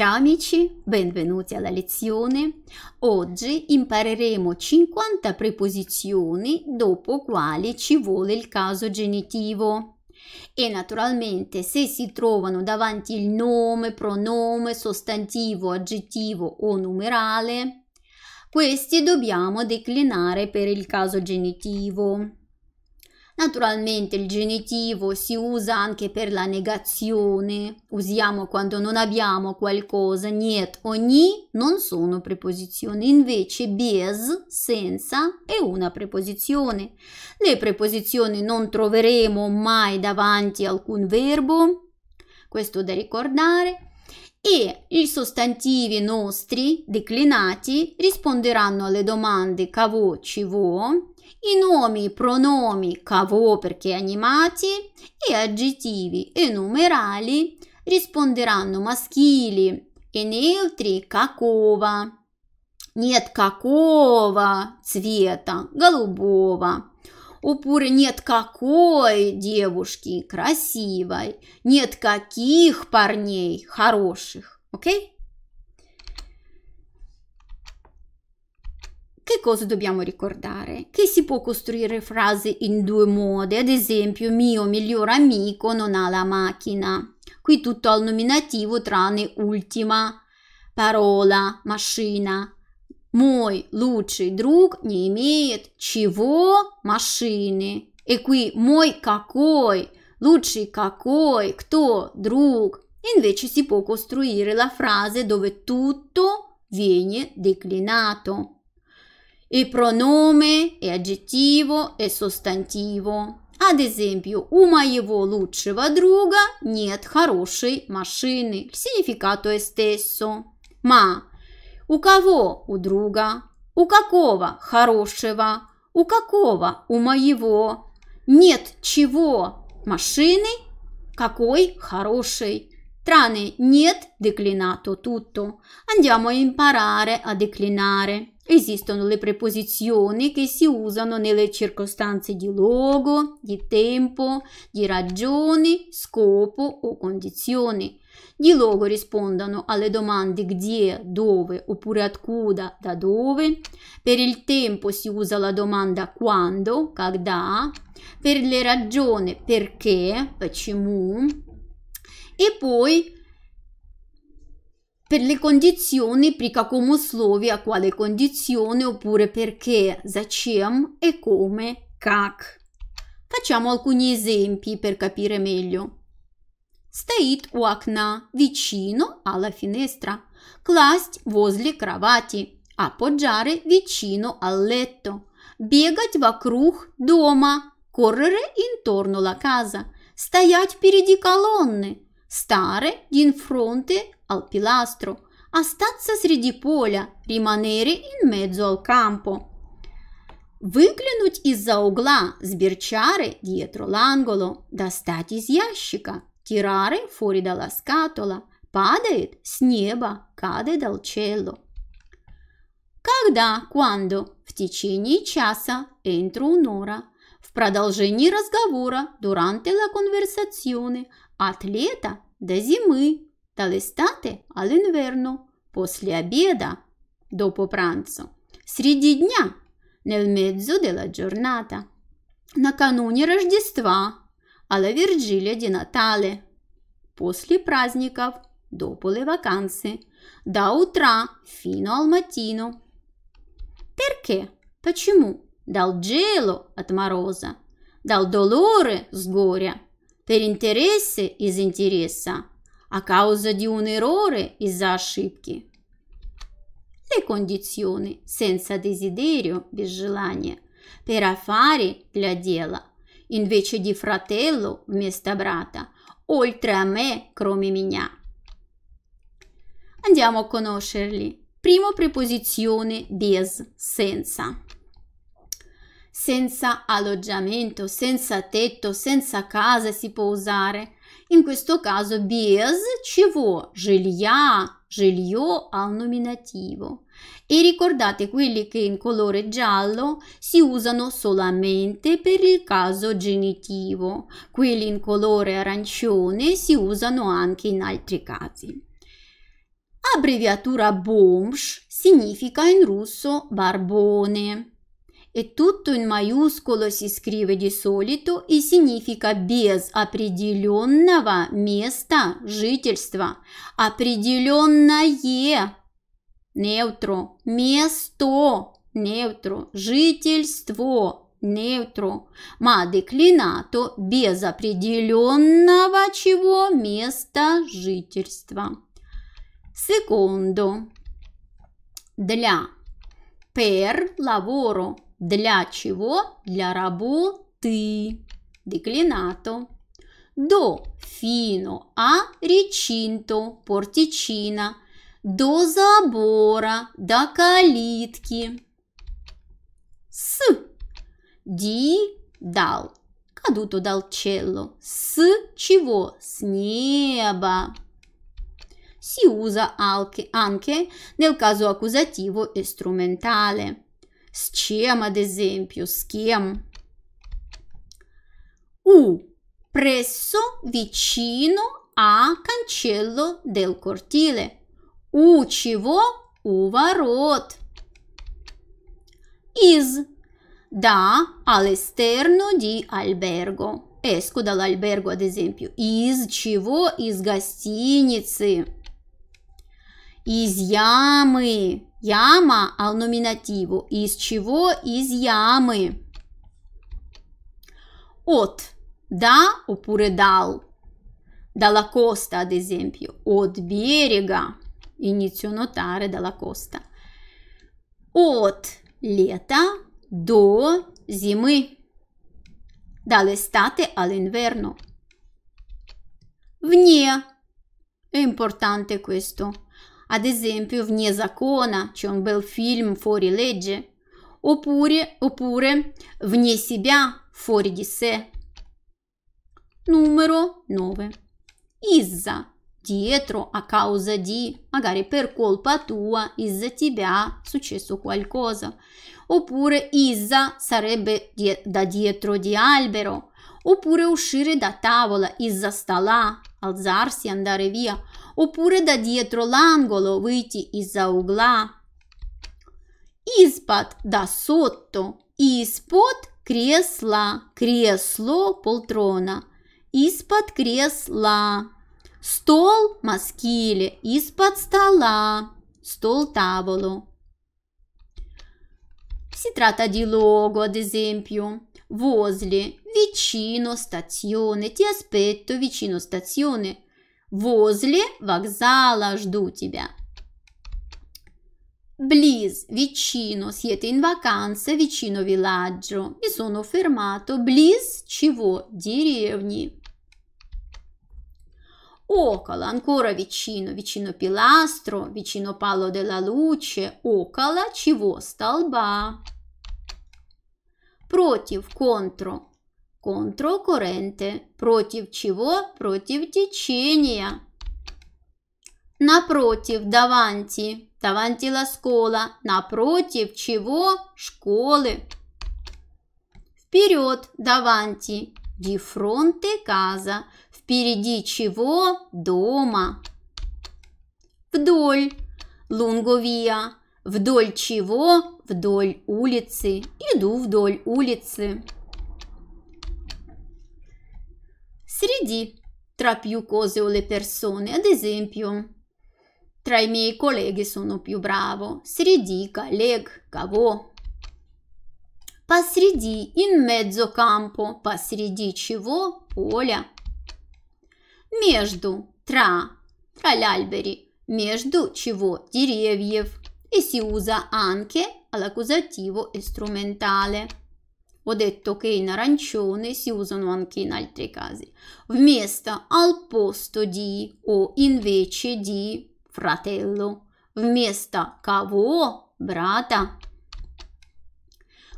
Ciao amici, benvenuti alla lezione. Oggi impareremo 50 preposizioni dopo quali ci vuole il caso genitivo. E naturalmente se si trovano davanti il nome, pronome, sostantivo, aggettivo o numerale, questi dobbiamo declinare per il caso genitivo. Naturalmente il genitivo si usa anche per la negazione, usiamo quando non abbiamo qualcosa, niet o ni non sono preposizioni, invece bez, senza, è una preposizione. Le preposizioni non troveremo mai davanti a alcun verbo, questo da ricordare, e i sostantivi nostri declinati risponderanno alle domande cavo, civo, i nomi, pronomi, cavoperche animati e aggettivi e numerali risponderanno maschili e neutri какого. Нет какого цвета, голубого. Упуре нет какой девушки красивой, нет каких парней хороших. Окей? Okay? Che cosa dobbiamo ricordare? Che si può costruire frasi in due modi, ad esempio mio miglior amico non ha la macchina. Qui tutto al nominativo tranne ultima parola, машина. Мой лучший друг не имеет чего машины. E qui мой какой, лучший какой, кто друг. Invece si può costruire la frase dove tutto viene declinato. e pronome, e aggettivo, e sostantivo. Ad esempio, у моего лучшего друга нет хорошей машины. Significato è stesso. Ma у кого у друга? У какого хорошего? У какого у моего? Нет чего? Машины? Какой хороший? Tranne нет declinato tutto. Andiamo a imparare a declinare. Esistono le preposizioni che si usano nelle circostanze di luogo, di tempo, di ragioni, scopo o condizioni. Di luogo rispondono alle domande где, dove oppure откуда, da dove. Per il tempo si usa la domanda quando, когда. Per le ragioni perché, почему. E poi per le condizioni prica prikakomu slovi a quale condizione oppure perché, zacem e come, как. Facciamo alcuni esempi per capire meglio. Стоит у окна, vicino alla finestra. Класть возле кровати, appoggiare vicino al letto. Бегать вокруг дома, correre intorno alla casa. Стоять впереди колонны, stare di fronte al pilastro, остаться среди поля, rimanere in mezzo al campo. Выглянуть из-за угла, сберчары dietro l'angolo, достать из ящика, tirare fuori dalla scatola, падает с неба, cade dal cielo. Когда, quando, в течение часа, entro un'ora, в продолжении разговора «Durante la conversazione» от лета до зимы «Dal estate al после обеда «до попранцу» среди дня «Nel mezzo della giornata» накануне Рождества «Alla Virgilia di Натале, после праздников «До поле ваканси, до утра фино al mattino» «Perché» – «Почему?» dal gelo от мороза, dal dolore с горя, per interesse из интереса, a causa di un errore из-за ошибки. Le condizioni senza desiderio, без желания, per affari для дела, invece di fratello, вместо brata, oltre a me, кроме меня. Andiamo a conoscerli. Primo preposizione des, senza senza alloggiamento, senza tetto, senza casa si può usare. In questo caso без чего жилья, жилье al nominativo. E ricordate quelli che in colore giallo si usano solamente per il caso genitivo, quelli in colore arancione si usano anche in altri casi. Abbreviatura BOMSH significa in russo barbone. e tutto in maiuscolo si scrive di solito и e significa без определенного места жительства. Определенное неутро, место неутро, жительство неутро, ма деклинато без определенного чего места жительства. Secondo, для, per lavoro, Для чего? Для работы. Declinato. Do fino a recinto, porticina. До забора, до калитки. С. Di dal. Caduto dal cielo. С чего? С неба. Si usa anche nel caso accusativo e strumentale. С чем, ad esempio, с кем? У. Presso vicino a cancello del cortile. У чего? У ворот. Из. Da all'esterno di albergo. Esco dall'albergo, ad esempio. Из чего? Из гостиницы. Из ямы. Яма, ал номинативу. Из чего? Из ямы. От. Da oppure dal. Dalla costa, ad esempio. Od берега. Inizio a notare dalla costa. От лета до зимы. Dall'estate all'inverno. Вне. È importante questo ad esempio Vnie Zakona, c'è un bel film fuori legge, oppure, oppure Vnie Себя, fuori di sé. Numero 9. Izza, dietro, a causa di, magari per colpa tua, Izza Tibia, successo qualcosa. Oppure Izza sarebbe di da dietro di albero. Oppure uscire da tavola, Izza sta là, alzarsi, andare via oppure da dietro l'angolo, viti iza ugla. Ispod da sotto, ispod кресла, кресло полтрона, из-под кресла, стол маскили, из-под стола, стол tavolo. Si tratta di luogo, ad esempio, возле, vicino stazione, ti aspetto vicino stazione, Возле вокзала жду тебя. Bliz, vicino, siete in vacanza vicino villaggio. Mi sono fermato. Bliz чего? Деревни. Около, ancora vicino, vicino pilastro, vicino palo della luce, около чего? Столба. Против, contro, Контро Контрокуренте. Против чего? Против течения. Напротив Даванти. Даванти Ласкола. Напротив чего? Школы. Вперед Даванти. Дифронте Каза. Впереди чего? Дома. Вдоль. Лунговия. Вдоль чего? Вдоль улицы. Иду вдоль улицы. 3D tra più cose o le persone, ad esempio tra i miei colleghi sono più bravo, среди коллег кого? Посреди, in mezzo campo, посреди чего? Поля. Между, tra, tra gli alberi, между чего? Деревьев. E si usa anche all'accusativo e strumentale. Ho detto che in arancione si usano anche in altri casi. Вместо al posto di o invece di fratello. Вместо кого brata.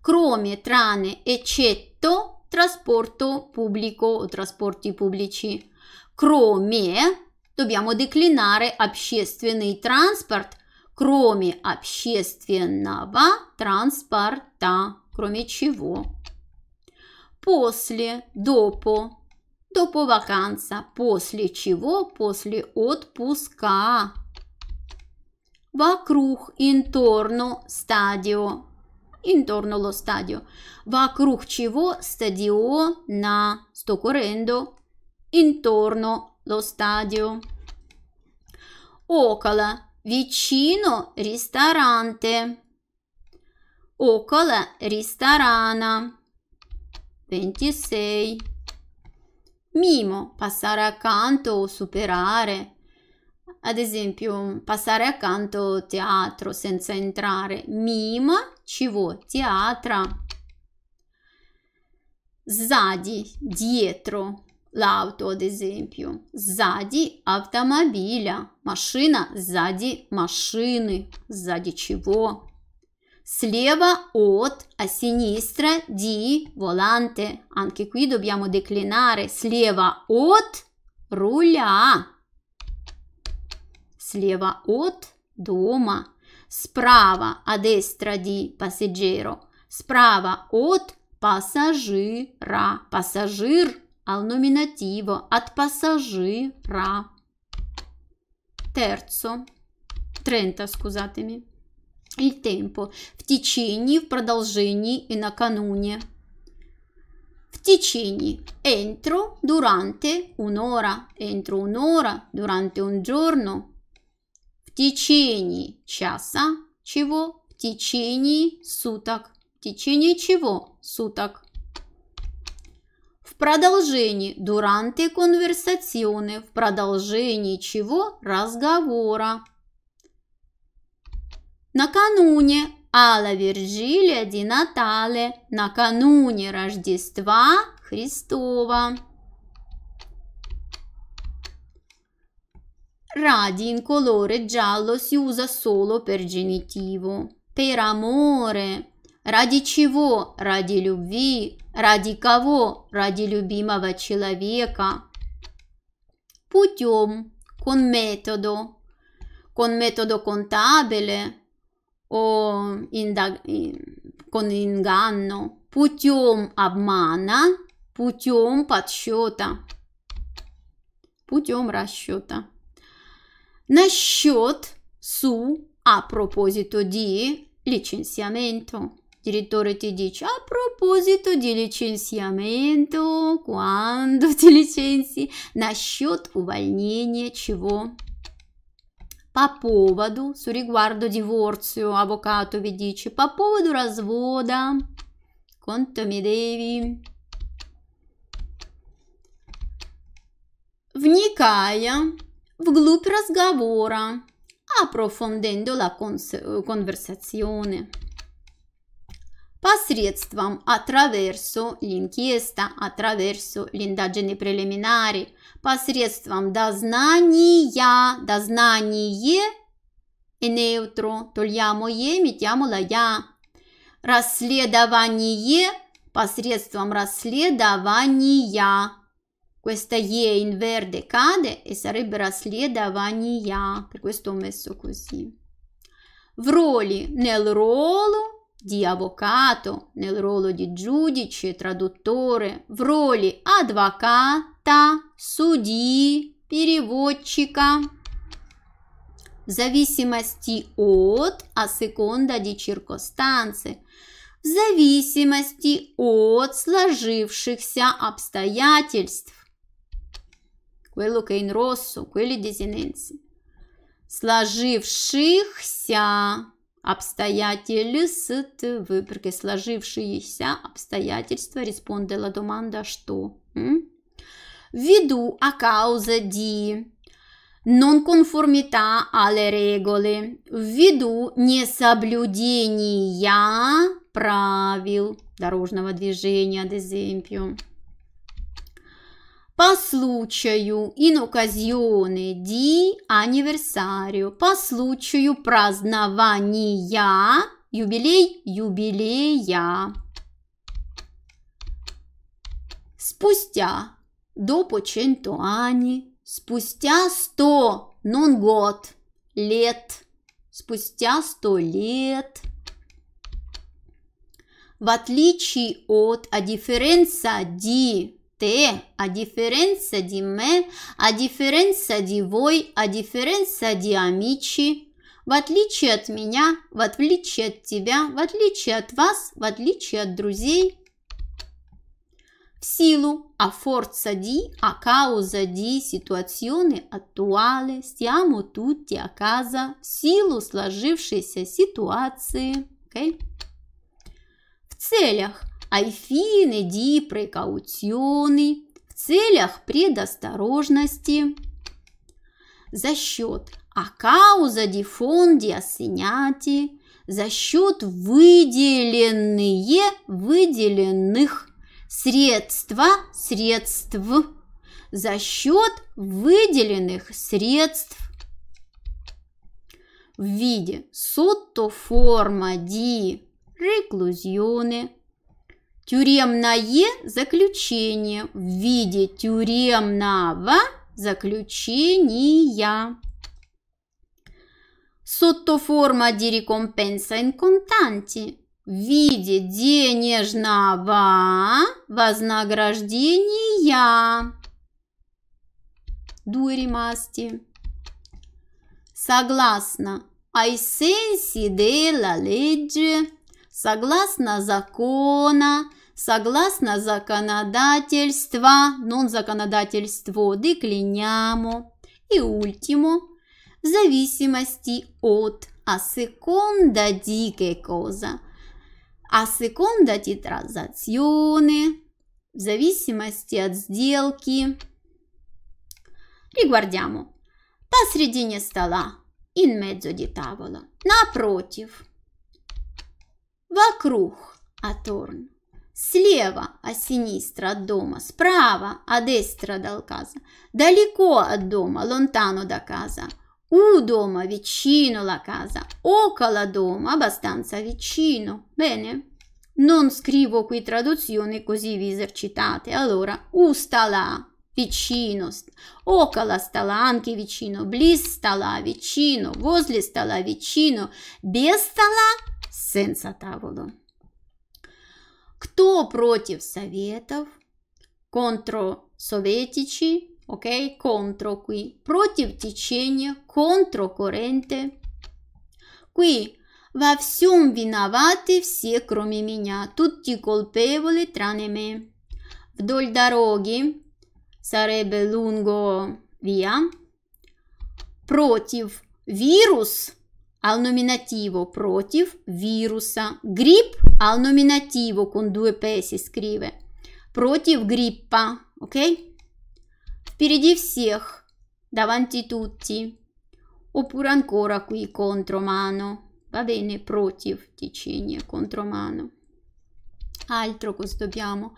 Кроме, tranne, eccetto, trasporto pubblico o trasporti pubblici. Кроме dobbiamo declinare общественный транспорт, кроме общественного транспорта. кроме чего. После, допо, допо ваканса, после чего, после отпуска. Вокруг, интерно стадио, intorno allo stadio. Вокруг чего стадио на sto correndo intorno lo stadio. Около вичино ресторанте. около ресторана. 26. Mimo, passare accanto o superare. Ad esempio, passare accanto teatro senza entrare. Mimo, ci чего? teatro. Zadi, dietro. L'auto, ad esempio. Zadi автомобиля. Машина, сзади Zadi, ci чего? Слева от, a sinistra di, volante. Anche qui dobbiamo declinare sleva от руля. Слева от дома. Справа a destra di passeggero. Справа от пассажира. Passagir al nominativo от пассажира. Terzo. Trenta, scusatemi. Il tempo – в течение, в продолжении и накануне. В течение – entro, durante, un'ora, entro un'ora, durante un giorno. В течение часа – чего? В течение суток. В течение чего? Суток. В продолжении – durante conversazione, в продолжении чего? Разговора. Накануне Алла Виржилия Ди Натале, накануне Рождества Христова. Radi in colore giallo si usa solo per genitivo. Per amore. Ради чего? Ради любви. Ради кого? Ради любимого человека. Путем. Con metodo. Con metodo contabile o con inganno, путем обмана, путем подсчета, путем расчета. Насчет su a proposito di licenziamento. Il direttore ti dice a proposito di licenziamento, quando ti licenzi, насчет увольнения чего поводу, su riguardo divorzio, avvocato vi dice, по поводу развода, quanto mi devi? Вникая вглубь разговора, approfondendo la conversazione. posredstvom attraverso l'inchiesta, attraverso le indagini preliminari, посредством дознания, дознание e neutro, тольямо е, митямо я, расследование посредством расследования. Questa E in verde cade e sarebbe расследования, per questo ho messo così. В роли nel ruolo di avvocato nel ruolo di giudice traduttore, в роли адвоката, судьи, переводчика. В зависимости от, а секунда di circostanze. В зависимости от сложившихся обстоятельств. Quello che in rosso, quelli di Sinenzi. Сложившихся обстоятельства, при сложившиеся обстоятельства, респондела доманда что? Ввиду а causa di нонконформита але реголы, ввиду несоблюдения правил дорожного движения, ad по случаю in occasione di anniversario, по случаю празднования, юбилей юбилея. Спустя, до cento anni, спустя сто, non год, лет, спустя сто лет. В отличие от, а дифференца di, te, a differenza di me, a differenza di voi, a differenza di amici, в отличие от меня, в отличие от тебя, в отличие от вас, в отличие от друзей. В силу, a forza di, a causa di situazione attuale, stiamo tutti a casa, в силу сложившейся ситуации. Okay? В целях – айфины, дипры, кауционы в целях предосторожности за счет а ди фонди ассиняти за счет выделенные выделенных средства средств за счет выделенных средств в виде соттоформа ди реклюзионы Тюремное заключение в виде тюремного заключения. Сотоформа di ricompensa in contanti в виде денежного вознаграждения. Дуримасти. Согласно ai sensi della legge Согласно закона, согласно законодательства, нон ну, законодательство, деклиняму и ультиму, в зависимости от а секунда di коза, а секунда di в зависимости от сделки. Riguardiamo посредине стола, in mezzo di tavola, напротив – вокруг, Аторн. Слева от Синистра от дома, справа от Эстра до Алказа, далеко от дома, лонтано до Каза. U doma, vicino la casa, oca doma, abbastanza vicino, bene? Non scrivo qui traduzioni così vi esercitate, allora usta la Ветчину, около стола Анки ветчину, близ стола ветчину, возле стола ветчину, без стола сенса таволу. Кто против советов? Контро советичи, окей, контро qui, против течения, контро коренте. Qui, во всем виноваты все, кроме меня. Тут ти тиколпеволи транеме. Вдоль дороги, sarebbe lungo via. Protiv virus al nominativo protiv virusa. Grip al nominativo con due P si scrive. Protiv grippa, ok? Впереди всех, davanti tutti. Oppure ancora qui contromano. Va bene, protiv, против течение, contromano. Altro cosa dobbiamo.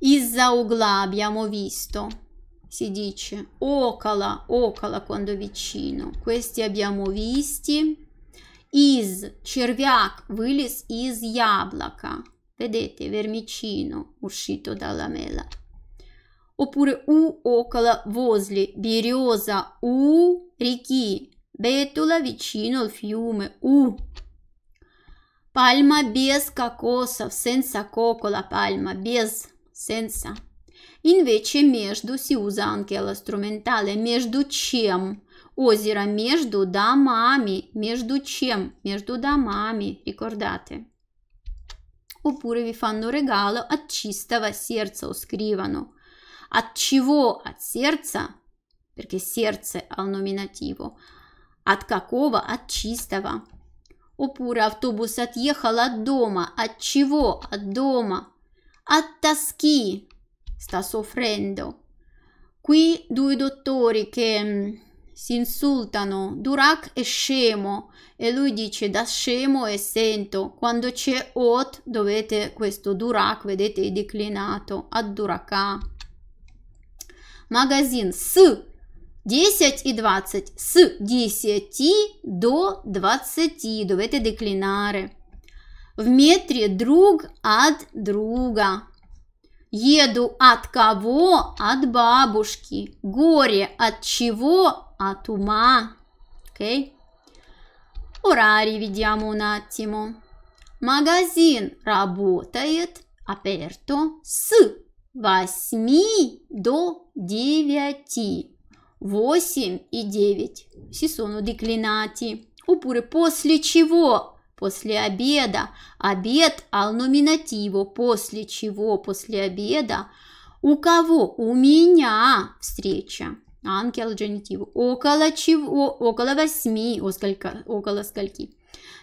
Из-за угла abbiamo visto, si dice ocala, ocala quando è vicino. Questi abbiamo visti. Из, червяк, вылез из яблока. Vedete, vermicino uscito dalla mela. Oppure u, ocala, возле, береза, у, реки, Бетула vicino al fiume. U. Palma без кокосов. Senza coco la palma. Без. senza. Invece между si usa anche la strumentale. Между чем? Озеро между домами. Между чем? Между домами. Рекордате. Oppure vi fanno regalo от чистого сердца, ускривано. От чего? От сердца? Perché сердце al nominativo. От какого? От чистого. Oppure автобус отъехал от дома. От чего? От дома. Attaski sta soffrendo. Qui due dottori che mm, si insultano. Durak è scemo e lui dice da scemo e sento. Quando c'è Ot dovete questo Durak, vedete, è declinato a Duraka. Магазин с 10 и 20. С 10 до 20 dovete declinare. в метре друг от друга. Еду от кого? От бабушки. Горе от чего? От ума. Окей? Okay. Урари ведямо un attimo. Магазин работает, аперто, с восьми до девяти. Восемь и девять. Си соно деклинати. Oppure после чего после обеда, обед ал номинативо, после чего, после обеда, у кого, у меня встреча, ангел дженитиву, около чего, около восьми, сколько, около скольки,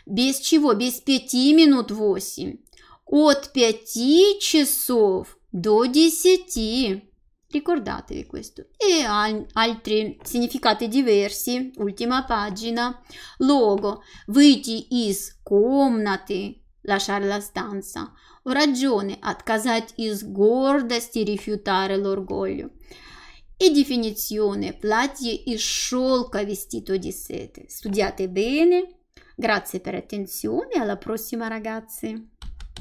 без чего, без пяти минут восемь, от пяти часов до десяти, Ricordatevi questo. E altri significati diversi. Ultima pagina. Logo. Выйти из комнаты. Lasciare la stanza. Ho ragione. Отказать из гордости. Rifiutare l'orgoglio. E definizione. Платье из шелка. Vestito di sete. Studiate bene. Grazie per attenzione. Alla prossima ragazzi.